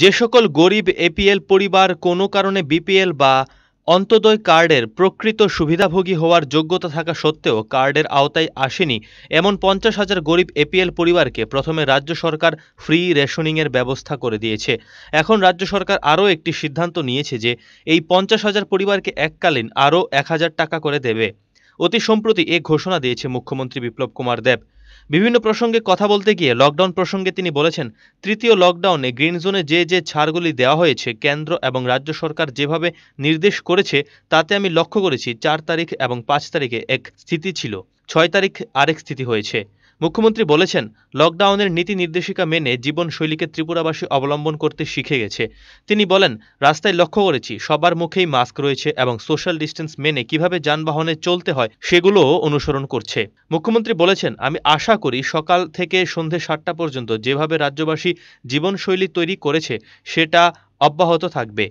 যে সকল গরিব এপিএল পরিবার কোনো কারণে বিপিএল বা অন্তোদয় কার্ডের প্রকৃত সুবিধাভোগী হওয়ার যোগ্যতা থাকা সত্ত্বেও কার্ডের আওতায় আসেনি এমন পঞ্চাশ হাজার গরিব এপিএল পরিবারকে প্রথমে রাজ্য সরকার ফ্রি রেশনিংয়ের ব্যবস্থা করে দিয়েছে এখন রাজ্য সরকার আরও একটি সিদ্ধান্ত নিয়েছে যে এই পঞ্চাশ হাজার পরিবারকে এককালীন আরও এক হাজার টাকা করে দেবে অতি সম্প্রতি এ ঘোষণা দিয়েছে মুখ্যমন্ত্রী বিপ্লব কুমার দেব বিভিন্ন প্রসঙ্গে কথা বলতে গিয়ে লকডাউন প্রসঙ্গে তিনি বলেছেন তৃতীয় লকডাউনে গ্রিন জোনে যে যে ছাড়গুলি দেওয়া হয়েছে কেন্দ্র এবং রাজ্য সরকার যেভাবে নির্দেশ করেছে তাতে আমি লক্ষ্য করেছি চার তারিখ এবং পাঁচ তারিখে এক স্থিতি ছিল ছয় তারিখ আরেক স্থিতি হয়েছে মুখ্যমন্ত্রী বলেছেন লকডাউনের নীতি নির্দেশিকা মেনে জীবনশৈলীকে ত্রিপুরাবাসী অবলম্বন করতে শিখে গেছে তিনি বলেন রাস্তায় লক্ষ্য করেছি সবার মুখেই মাস্ক রয়েছে এবং সোশ্যাল ডিস্টেন্স মেনে কিভাবে যানবাহনে চলতে হয় সেগুলোও অনুসরণ করছে মুখ্যমন্ত্রী বলেছেন আমি আশা করি সকাল থেকে সন্ধে সাতটা পর্যন্ত যেভাবে রাজ্যবাসী জীবনশৈলী তৈরি করেছে সেটা অব্যাহত থাকবে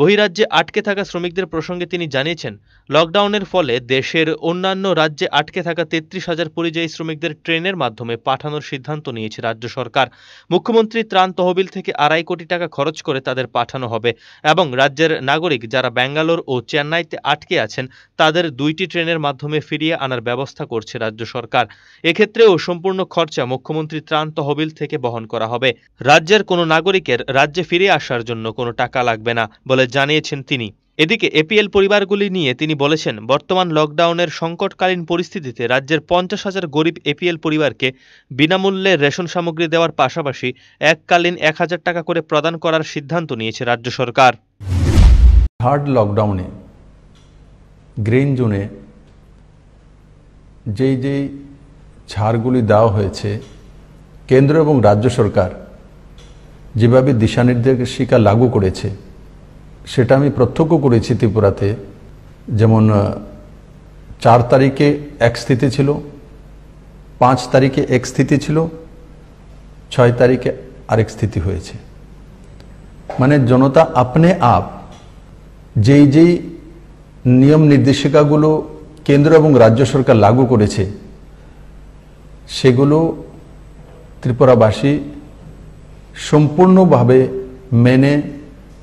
বহিরাজ্যে আটকে থাকা শ্রমিকদের প্রসঙ্গে তিনি জানিয়েছেন লকডাউনের ফলে দেশের অন্যান্য রাজ্যে আটকে থাকা তেত্রিশ হাজার পরিযায়ী শ্রমিকদের ট্রেনের মাধ্যমে পাঠানোর সিদ্ধান্ত নিয়েছে রাজ্য সরকার মুখ্যমন্ত্রী ত্রাণ তহবিল থেকে আড়াই কোটি টাকা খরচ করে তাদের পাঠানো হবে এবং রাজ্যের নাগরিক যারা ব্যাঙ্গালোর ও চেন্নাইতে আটকে আছেন তাদের দুইটি ট্রেনের মাধ্যমে ফিরিয়ে আনার ব্যবস্থা করছে রাজ্য সরকার এক্ষেত্রেও সম্পূর্ণ খরচা মুখ্যমন্ত্রী ত্রাণ তহবিল থেকে বহন করা হবে রাজ্যের কোনো নাগরিকের রাজ্যে ফিরে আসার জন্য কোনো টাকা লাগবে না বলে বলে জানিয়েছেন তিনি এদিকে এপিএল পরিবারগুলি নিয়ে তিনি বলেছেন বর্তমান লকডাউনের সংকটকালীন পরিস্থিতিতে রাজ্যের পঞ্চাশ হাজার গরিব এপিএল পরিবারকে বিনামূল্যে রেশন সামগ্রী দেওয়ার পাশাপাশি এককালীন এক হাজার টাকা করে প্রদান করার সিদ্ধান্ত নিয়েছে রাজ্য সরকার থার্ড লকডাউনে গ্রিন জোনে যেই যেই ছাড়গুলি দেওয়া হয়েছে কেন্দ্র এবং রাজ্য সরকার যেভাবে দিশানির্দেশিকা লাগু করেছে সেটা আমি প্রত্যক্ষ করেছি ত্রিপুরাতে যেমন চার তারিখে এক স্থিতি ছিল পাঁচ তারিখে এক স্থিতি ছিল ছয় তারিখে আরেক স্থিতি হয়েছে মানে জনতা আপনি আপ যেই যেই নিয়ম নির্দেশিকাগুলো কেন্দ্র এবং রাজ্য সরকার লাগু করেছে সেগুলো ত্রিপুরাবাসী সম্পূর্ণভাবে মেনে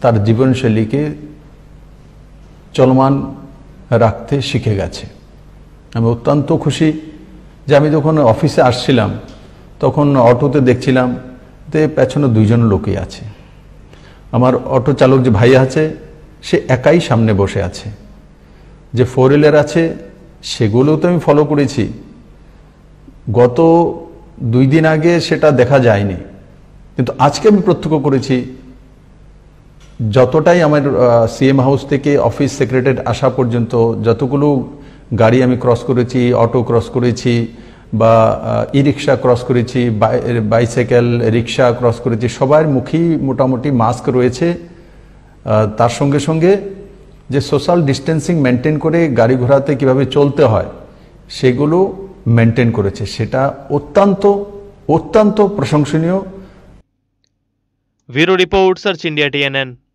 তার জীবনশৈলীকে চলমান রাখতে শিখে গেছে আমি অত্যন্ত খুশি যে আমি যখন অফিসে আসছিলাম তখন অটোতে দেখছিলাম তে পেছনে দুইজন লোকই আছে আমার অটো চালক যে ভাই আছে সে একাই সামনে বসে আছে যে ফোর হুইলার আছে সেগুলোও তো আমি ফলো করেছি গত দুই দিন আগে সেটা দেখা যায়নি কিন্তু আজকে আমি প্রত্যক্ষ করেছি যতটাই আমার সিএম হাউস থেকে অফিস সেক্রেটারি আসা পর্যন্ত যতগুলো গাড়ি আমি ক্রস করেছি অটো ক্রস করেছি বা ই রিক্সা ক্রস করেছি বাইসাইকেল রিক্সা ক্রস করেছি সবার মুখেই মোটামুটি মাস্ক রয়েছে তার সঙ্গে সঙ্গে যে সোশ্যাল ডিস্টেন্সিং মেনটেন করে গাড়ি ঘোড়াতে কিভাবে চলতে হয় সেগুলো মেনটেন করেছে সেটা অত্যন্ত অত্যন্ত প্রশংসনীয় bureau report search India TNN